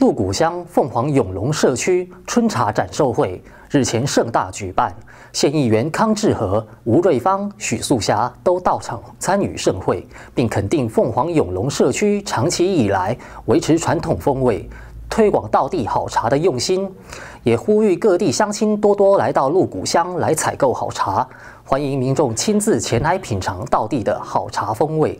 鹿谷乡凤凰永隆社区春茶展售会日前盛大举办，县议员康志和、吴瑞芳、许素霞都到场参与盛会，并肯定凤凰永隆社区长期以来维持传统风味、推广道地好茶的用心，也呼吁各地乡亲多多来到鹿谷乡来采购好茶，欢迎民众亲自前来品尝道地的好茶风味。